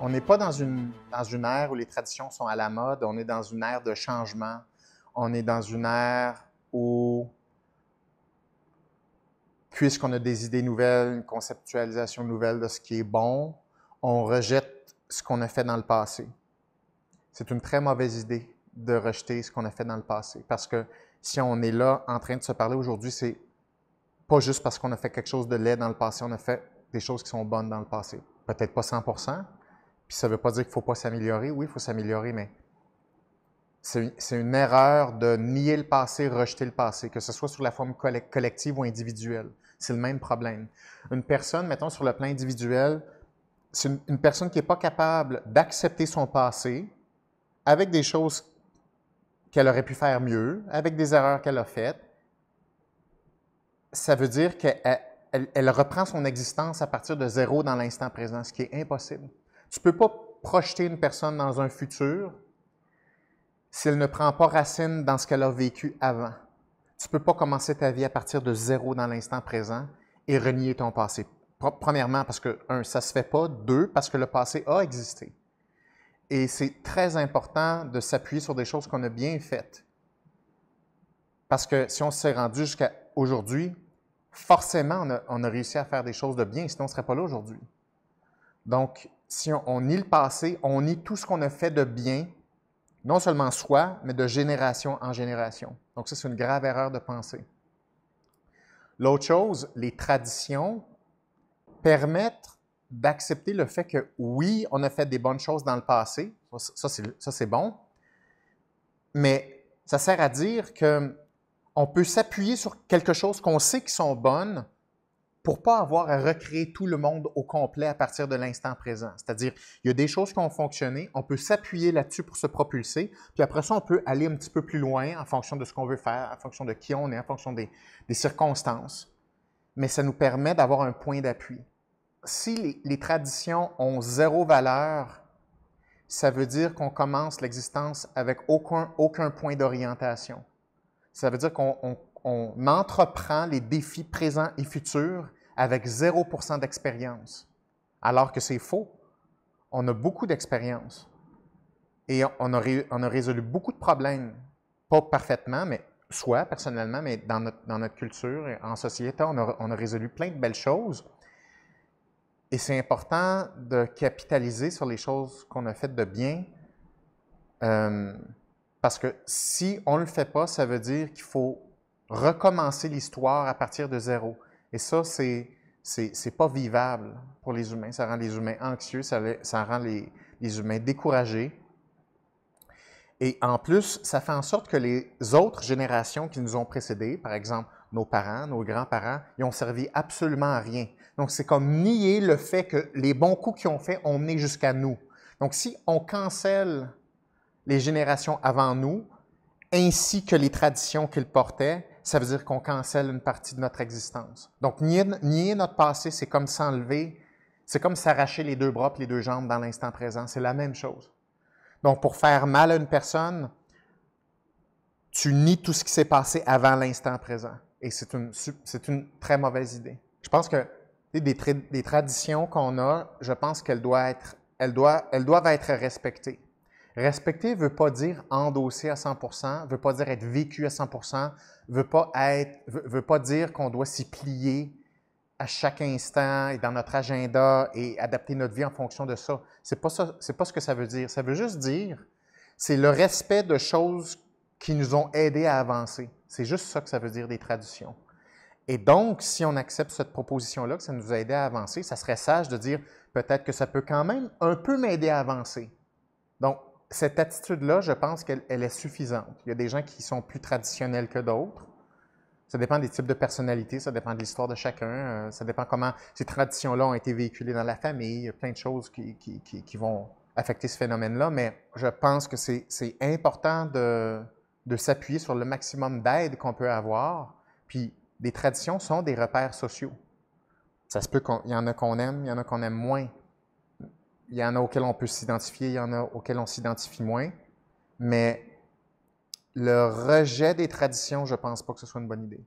On n'est pas dans une, dans une ère où les traditions sont à la mode, on est dans une ère de changement, on est dans une ère où, puisqu'on a des idées nouvelles, une conceptualisation nouvelle de ce qui est bon, on rejette ce qu'on a fait dans le passé. C'est une très mauvaise idée de rejeter ce qu'on a fait dans le passé, parce que si on est là en train de se parler aujourd'hui, c'est pas juste parce qu'on a fait quelque chose de laid dans le passé, on a fait des choses qui sont bonnes dans le passé. Peut-être pas 100 puis ça veut pas dire qu'il faut pas s'améliorer. Oui, il faut s'améliorer, mais c'est une erreur de nier le passé, rejeter le passé, que ce soit sur la forme collective ou individuelle. C'est le même problème. Une personne, mettons, sur le plan individuel, c'est une, une, personne qui n'est pas capable d'accepter son passé avec des choses qu'elle aurait pu faire mieux, avec des erreurs qu'elle a faites, ça veut dire qu'elle reprend son existence à partir de zéro dans l'instant présent, ce qui est impossible. Tu ne peux pas projeter une personne dans un futur s'il ne prend pas racine dans ce qu'elle a vécu avant. Tu ne peux pas commencer ta vie à partir de zéro dans l'instant présent et renier ton passé. Premièrement, parce que, un, ça ne se fait pas. Deux, parce que le passé a existé. Et c'est très important de s'appuyer sur des choses qu'on a bien faites. Parce que si on s'est rendu jusqu'à aujourd'hui, forcément, on a, réussi à faire des choses de bien, sinon on ne serait pas là aujourd'hui. Donc, si on, nie le passé, on nie tout ce qu'on a fait de bien, non seulement soi, mais de génération en génération. Donc, ça, c'est une grave erreur de pensée. L'autre chose, les traditions permettent d'accepter le fait que oui, on a fait des bonnes choses dans le passé, ça, ça c'est bon, mais ça sert à dire que on peut s'appuyer sur quelque chose qu'on sait qui sont bonnes pour pas avoir à recréer tout le monde au complet à partir de l'instant présent. C'est-à-dire, il y a des choses qui ont fonctionné, on peut s'appuyer là-dessus pour se propulser, puis après ça, on peut aller un petit peu plus loin en fonction de ce qu'on veut faire, en fonction de qui on est, en fonction des, circonstances. Mais ça nous permet d'avoir un point d'appui. Si les, traditions ont zéro valeur, ça veut dire qu'on commence l'existence avec aucun point d'orientation. Ça veut dire qu'on entreprend les défis présents et futurs avec 0 d'expérience, alors que c'est faux. On a beaucoup d'expérience et on a, résolu beaucoup de problèmes, pas parfaitement, mais soit personnellement, mais dans notre, culture et en société, on a, résolu plein de belles choses. Et c'est important de capitaliser sur les choses qu'on a faites de bien. Euh, parce que si on ne le fait pas, ça veut dire qu'il faut recommencer l'histoire à partir de zéro. Et ça, c'est n'est pas vivable pour les humains. Ça rend les humains anxieux, ça, ça rend les, les, humains découragés. Et en plus, ça fait en sorte que les autres générations qui nous ont précédés, par exemple nos parents, nos grands-parents, ils ont servi absolument à rien. Donc, c'est comme nier le fait que les bons coups qu'ils ont faits ont mené jusqu'à nous. Donc, si on cancelle les générations avant nous, ainsi que les traditions qu'ils portaient, ça veut dire qu'on cancelle une partie de notre existence. Donc, nier, notre passé, c'est comme s'enlever, c'est comme s'arracher les deux bras et les deux jambes dans l'instant présent. C'est la même chose. Donc, pour faire mal à une personne, tu nies tout ce qui s'est passé avant l'instant présent. Et c'est une, très mauvaise idée. Je pense que des, traditions qu'on a, je pense qu'elles doivent être, elles doivent être respectées. Respecter ne veut pas dire endosser à 100 ne veut pas dire être vécu à 100 ne veut pas, veut, pas dire qu'on doit s'y plier à chaque instant et dans notre agenda et adapter notre vie en fonction de ça. Ce n'est pas, pas ce que ça veut dire. Ça veut juste dire, c'est le respect de choses qui nous ont aidés à avancer. C'est juste ça que ça veut dire des traditions. Et donc, si on accepte cette proposition-là, que ça nous a aidé à avancer, ça serait sage de dire peut-être que ça peut quand même un peu m'aider à avancer. Donc, cette attitude-là, je pense qu'elle est suffisante. Il y a des gens qui sont plus traditionnels que d'autres. Ça dépend des types de personnalités, ça dépend de l'histoire de chacun, euh, ça dépend comment ces traditions-là ont été véhiculées dans la famille, il y a plein de choses qui, vont affecter ce phénomène-là, mais je pense que c'est important de, s'appuyer sur le maximum d'aide qu'on peut avoir. Puis, des traditions sont des repères sociaux. Ça se peut qu'il y en a qu'on aime, il y en a qu'on aime moins il y en a auxquels on peut s'identifier, il y en a auxquels on s'identifie moins. Mais le rejet des traditions, je ne pense pas que ce soit une bonne idée.